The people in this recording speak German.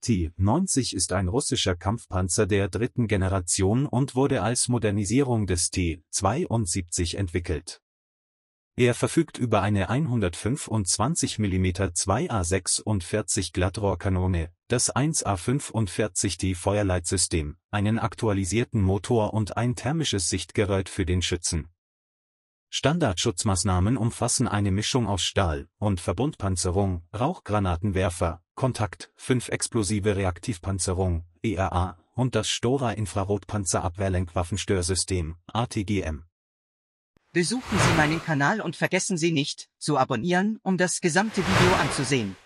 T-90 ist ein russischer Kampfpanzer der dritten Generation und wurde als Modernisierung des T-72 entwickelt. Er verfügt über eine 125 mm 2A46 Glattrohrkanone, das 1A45T Feuerleitsystem, einen aktualisierten Motor und ein thermisches Sichtgerät für den Schützen. Standardschutzmaßnahmen umfassen eine Mischung aus Stahl- und Verbundpanzerung, Rauchgranatenwerfer, Kontakt, 5 explosive Reaktivpanzerung, ERA, und das Stora Infrarotpanzerabwehrlenkwaffenstörsystem, ATGM. Besuchen Sie meinen Kanal und vergessen Sie nicht, zu abonnieren, um das gesamte Video anzusehen.